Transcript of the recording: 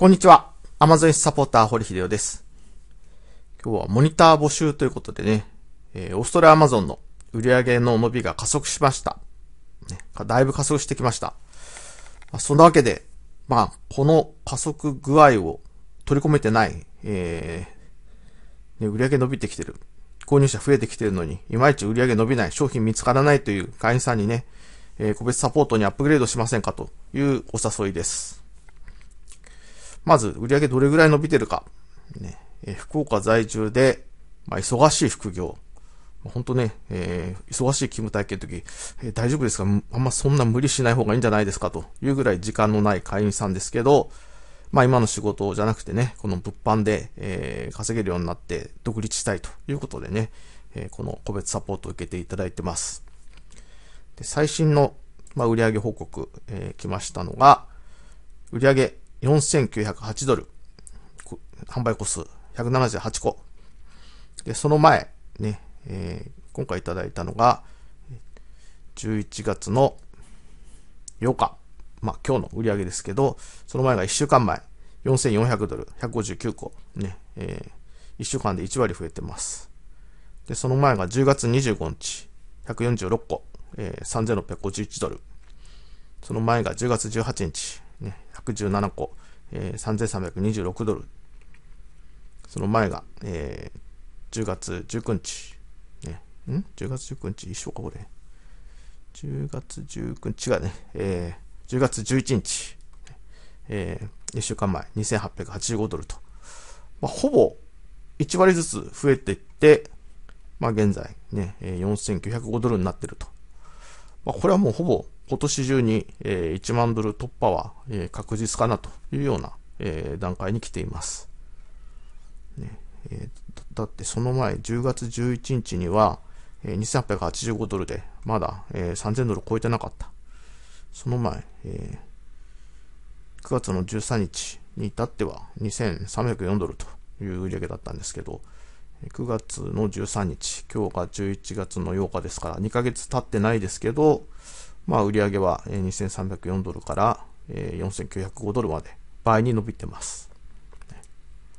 こんにちは。アマゾンサポーター、堀秀夫です。今日はモニター募集ということでね、えー、オーストラリアアマゾンの売り上げの伸びが加速しました。ね、だいぶ加速してきました。まあ、そんなわけで、まあ、この加速具合を取り込めてない、えー、ね、売り上げ伸びてきてる。購入者増えてきてるのに、いまいち売り上げ伸びない、商品見つからないという会員さんにね、えー、個別サポートにアップグレードしませんかというお誘いです。まず、売上どれぐらい伸びてるか。ね、え福岡在住で、まあ、忙しい副業。本当ね、えー、忙しい勤務体系の時、えー、大丈夫ですかあんまそんな無理しない方がいいんじゃないですかというぐらい時間のない会員さんですけど、まあ今の仕事じゃなくてね、この物販で、えー、稼げるようになって独立したいということでね、えー、この個別サポートを受けていただいてます。で最新の、まあ、売上報告、えー、来ましたのが、売上4908ドル。販売個数178個。で、その前、ね、えー、今回いただいたのが、11月の8日。まあ、今日の売り上げですけど、その前が1週間前、4400ドル、159個。ね、えー、1週間で1割増えてます。で、その前が10月25日、146個、えー、3651ドル。その前が10月18日、ね、117個、えー、3326ドル。その前が、えー、10月19日。ね、ん ?10 月19日、一緒か、これ。10月19日がね、えー、10月11日。えー、1週間前、2885ドルと。まあ、ほぼ1割ずつ増えていって、まあ、現在ね、4905ドルになってると。まあ、これはもうほぼ今年中に、え1万ドル突破は、え確実かなというような、え段階に来ています。ねえだってその前、10月11日には、え2885ドルで、まだ、え3000ドル超えてなかった。その前、え9月の13日に至っては2304ドルという売り上げだったんですけど、9月の13日、今日が11月の8日ですから、2ヶ月経ってないですけど、まあ、売上は2304ドルから4905ドルまで倍に伸びてます。